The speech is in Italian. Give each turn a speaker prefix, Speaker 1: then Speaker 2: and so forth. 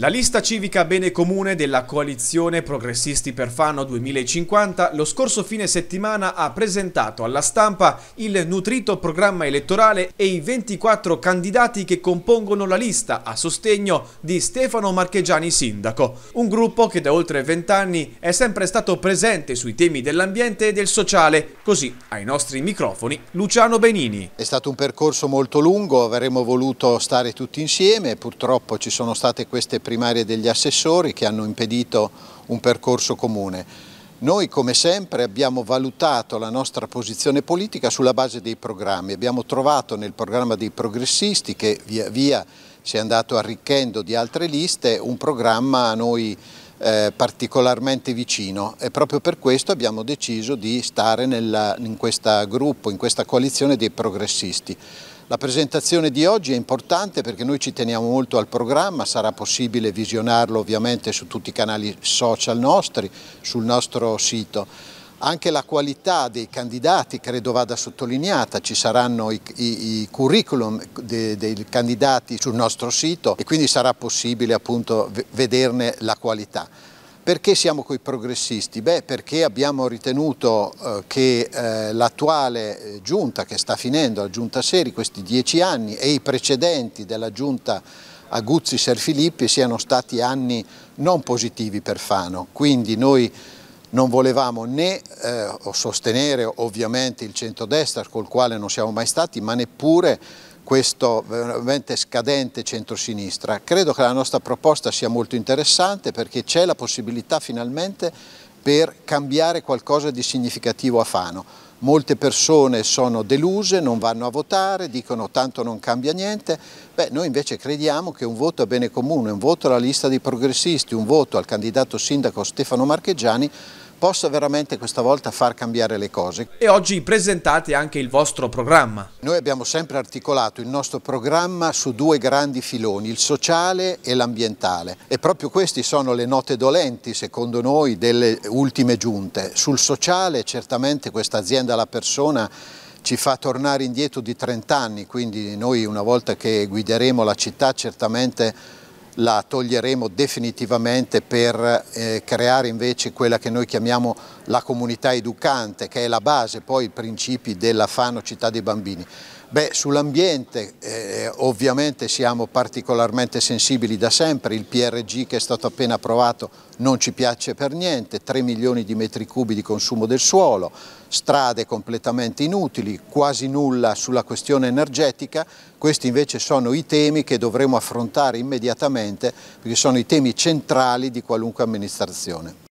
Speaker 1: La lista civica bene comune della coalizione Progressisti per Fano 2050 lo scorso fine settimana ha presentato alla stampa il nutrito programma elettorale e i 24 candidati che compongono la lista a sostegno di Stefano Marchegiani Sindaco, un gruppo che da oltre vent'anni è sempre stato presente sui temi dell'ambiente e del sociale, così ai nostri microfoni Luciano Benini.
Speaker 2: È stato un percorso molto lungo, avremmo voluto stare tutti insieme, purtroppo ci sono state queste pressioni primarie degli assessori che hanno impedito un percorso comune. Noi come sempre abbiamo valutato la nostra posizione politica sulla base dei programmi, abbiamo trovato nel programma dei progressisti che via via si è andato arricchendo di altre liste un programma a noi eh, particolarmente vicino e proprio per questo abbiamo deciso di stare nella, in questo gruppo, in questa coalizione dei progressisti. La presentazione di oggi è importante perché noi ci teniamo molto al programma, sarà possibile visionarlo ovviamente su tutti i canali social nostri, sul nostro sito. Anche la qualità dei candidati credo vada sottolineata, ci saranno i, i, i curriculum de, dei candidati sul nostro sito e quindi sarà possibile appunto vederne la qualità. Perché siamo coi progressisti? Beh, perché abbiamo ritenuto eh, che eh, l'attuale eh, giunta che sta finendo, la giunta Seri, questi dieci anni e i precedenti della giunta Aguzzi Serfilippi siano stati anni non positivi per Fano. Quindi noi non volevamo né eh, sostenere ovviamente il centrodestra col quale non siamo mai stati, ma neppure questo veramente scadente centrosinistra. Credo che la nostra proposta sia molto interessante perché c'è la possibilità finalmente per cambiare qualcosa di significativo a Fano. Molte persone sono deluse, non vanno a votare, dicono tanto non cambia niente. Beh, noi invece crediamo che un voto a bene comune, un voto alla lista dei progressisti, un voto al candidato sindaco Stefano Marcheggiani possa veramente questa volta far cambiare le cose.
Speaker 1: E oggi presentate anche il vostro programma.
Speaker 2: Noi abbiamo sempre articolato il nostro programma su due grandi filoni, il sociale e l'ambientale e proprio queste sono le note dolenti secondo noi delle ultime giunte. Sul sociale certamente questa azienda alla persona ci fa tornare indietro di 30 anni, quindi noi una volta che guideremo la città certamente la toglieremo definitivamente per eh, creare invece quella che noi chiamiamo la comunità educante, che è la base, poi i principi della Fano Città dei Bambini. Sull'ambiente eh, ovviamente siamo particolarmente sensibili da sempre, il PRG che è stato appena approvato non ci piace per niente, 3 milioni di metri cubi di consumo del suolo, strade completamente inutili, quasi nulla sulla questione energetica, questi invece sono i temi che dovremo affrontare immediatamente perché sono i temi centrali di qualunque amministrazione.